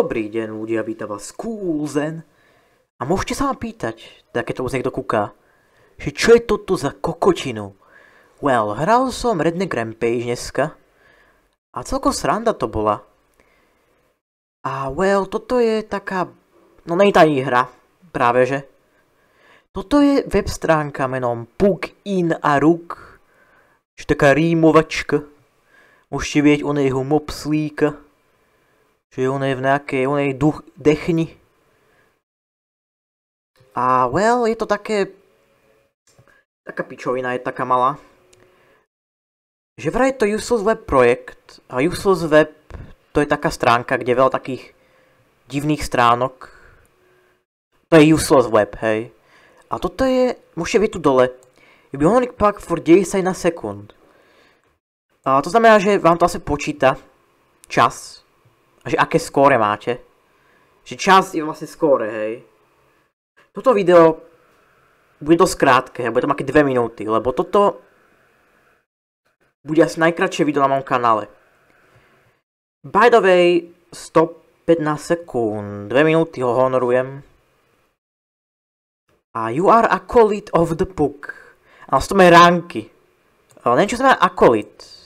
Dobrý deň ľudia, vítam vás Kúzen. A môžete sa ma pýtať, tak keď to už niekto kúka, že čo je toto za kokotinu? Well, hral som Redneck Rampage dneska a celkom sranda to bola. A well, toto je taká... No není to ani hra, práve že. Toto je web stránka menom Puk in a Ruk. Čiže taká rímovačka. Môžete vieť o jeho mopslíka že on je v nejakej onej duch, dechni. A well, je to také... Taká pičovina je taká malá. Že vraj to Useless Web projekt. A Useless Web to je taká stránka, kde je veľa takých divných stránok. To je Useless Web, hej. A toto je... Môžete vidieť tu dole. You be only pack for 10 na sekund. A to znamená, že vám to asi počíta čas a že aké skóre máte. Že čas je vlastne skóre, hej. Toto video bude dosť krátke, bude to také 2 minúty, lebo toto bude asi najkratšie video na mojom kanále. By the way, 115 15 sekúnd, 2 minúty ho honorujem. A you are acolyte of the book. A z toho ranky. Neviem, čo znamená acolyte.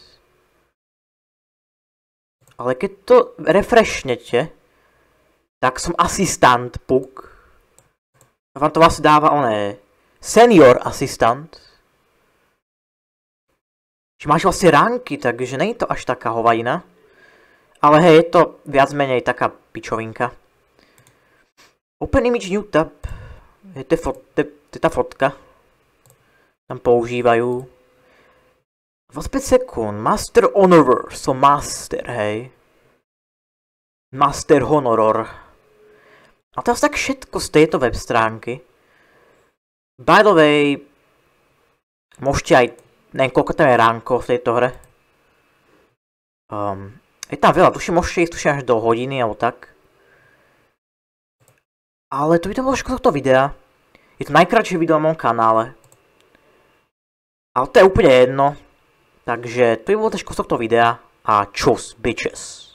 Ale keď to refreshnete, tak som asistant Puk. A vám to vlastne dáva oné senior asistant. Čiže máš vlastne ranky, takže nie je to až taká hovajina. Ale hej, je to viac menej taká pičovinka. Open Image New Tab. Je to, tá fotka. Tam používajú. 25 sekund. Master Honorer so master, hej. Master Honoror. A teraz tak všetko z tejto web stránky. By the way, môžete aj, neviem koľko tam je ránko v tejto hre. Um, je tam veľa, tuším, môžete ísť tuším až do hodiny alebo tak. Ale to by to bolo všetko tohto videa. Je to najkračšie video na mojom kanále. Ale to je úplne jedno, Takže to by bolo dnešku z tohto videa a čus bitches.